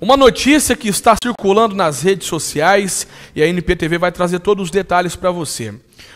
Uma notícia que está circulando nas redes sociais e a NPTV vai trazer todos os detalhes para você.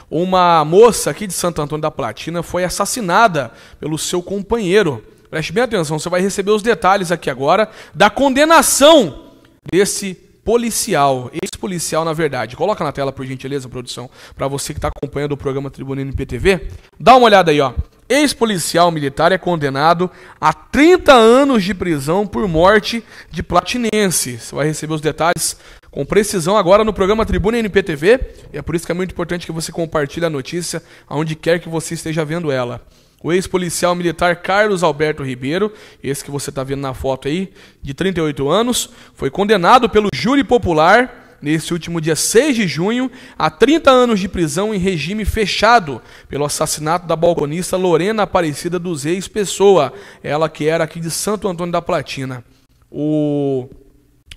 Uma moça aqui de Santo Antônio da Platina foi assassinada pelo seu companheiro. Preste bem atenção, você vai receber os detalhes aqui agora da condenação desse policial, ex-policial na verdade. Coloca na tela por gentileza, produção, para você que está acompanhando o programa Tribuna NPTV. Dá uma olhada aí, ó. Ex-policial militar é condenado a 30 anos de prisão por morte de platinense. Você vai receber os detalhes com precisão agora no programa Tribuna NPTV. E é por isso que é muito importante que você compartilhe a notícia aonde quer que você esteja vendo ela. O ex-policial militar Carlos Alberto Ribeiro, esse que você está vendo na foto aí, de 38 anos, foi condenado pelo júri popular nesse último dia 6 de junho, a 30 anos de prisão em regime fechado pelo assassinato da balconista Lorena Aparecida dos Reis Pessoa, ela que era aqui de Santo Antônio da Platina. O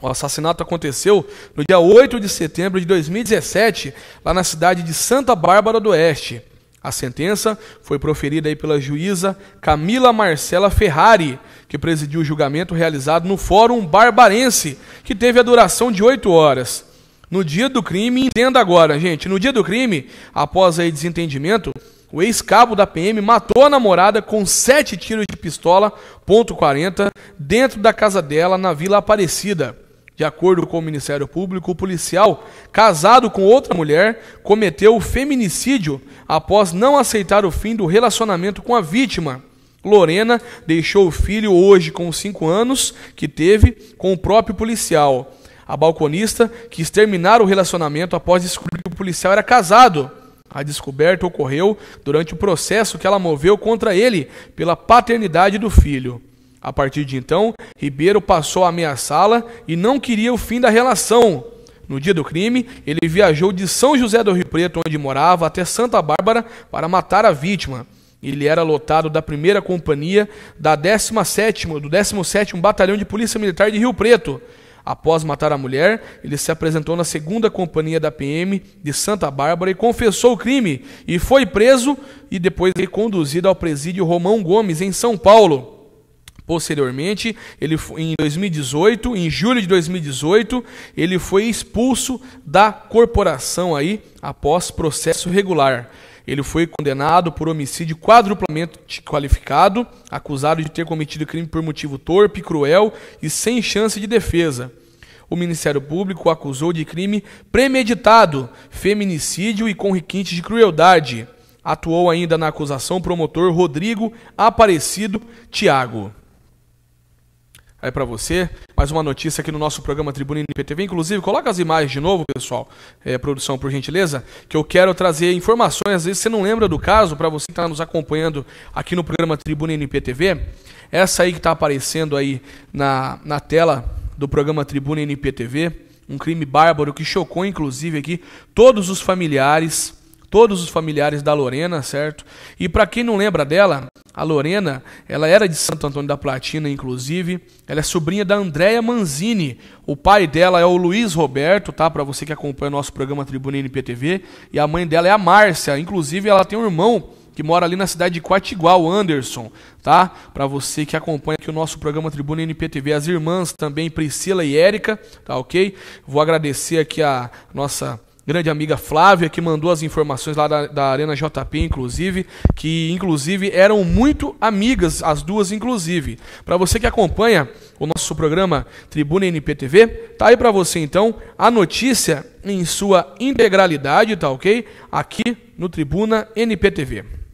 o assassinato aconteceu no dia 8 de setembro de 2017, lá na cidade de Santa Bárbara do Oeste. A sentença foi proferida aí pela juíza Camila Marcela Ferrari, que presidiu o julgamento realizado no Fórum Barbarense, que teve a duração de oito horas. No dia do crime, entenda agora, gente. No dia do crime, após aí desentendimento, o ex-cabo da PM matou a namorada com sete tiros de pistola .40 dentro da casa dela na Vila Aparecida. De acordo com o Ministério Público, o policial, casado com outra mulher, cometeu o feminicídio após não aceitar o fim do relacionamento com a vítima. Lorena deixou o filho hoje com 5 anos que teve com o próprio policial a balconista, quis terminar o relacionamento após descobrir que o policial era casado. A descoberta ocorreu durante o processo que ela moveu contra ele pela paternidade do filho. A partir de então, Ribeiro passou a ameaçá-la e não queria o fim da relação. No dia do crime, ele viajou de São José do Rio Preto, onde morava, até Santa Bárbara para matar a vítima. Ele era lotado da primeira companhia da 17, do 17º Batalhão de Polícia Militar de Rio Preto. Após matar a mulher, ele se apresentou na segunda companhia da PM de Santa Bárbara e confessou o crime e foi preso e depois reconduzido ao presídio Romão Gomes em São Paulo. Posteriormente, ele foi, em 2018, em julho de 2018, ele foi expulso da corporação aí após processo regular. Ele foi condenado por homicídio quadruplamente qualificado, acusado de ter cometido crime por motivo torpe, cruel e sem chance de defesa. O Ministério Público o acusou de crime premeditado, feminicídio e com requinte de crueldade. Atuou ainda na acusação o promotor Rodrigo Aparecido Tiago aí para você. Mais uma notícia aqui no nosso programa Tribuna IPTV. Inclusive, coloca as imagens de novo, pessoal. É, produção, por gentileza, que eu quero trazer informações. Às vezes você não lembra do caso, para você que está nos acompanhando aqui no programa Tribuna IPTV. Essa aí que está aparecendo aí na, na tela do programa Tribuna IPTV. Um crime bárbaro que chocou, inclusive, aqui todos os familiares todos os familiares da Lorena, certo? E para quem não lembra dela, a Lorena, ela era de Santo Antônio da Platina, inclusive. Ela é sobrinha da Andréia Manzini. O pai dela é o Luiz Roberto, tá? Para você que acompanha o nosso programa Tribuna NPTV. E a mãe dela é a Márcia. Inclusive, ela tem um irmão que mora ali na cidade de Quatiguá, o Anderson, tá? Para você que acompanha aqui o nosso programa Tribuna NPTV, as irmãs também, Priscila e Érica, tá ok? Vou agradecer aqui a nossa grande amiga Flávia, que mandou as informações lá da, da, Arena JP, inclusive, que inclusive eram muito amigas, as duas, inclusive. Para você que acompanha o nosso programa Tribuna NPTV, tá aí para você então a notícia em sua integralidade, tá ok? Aqui no Tribuna NPTV.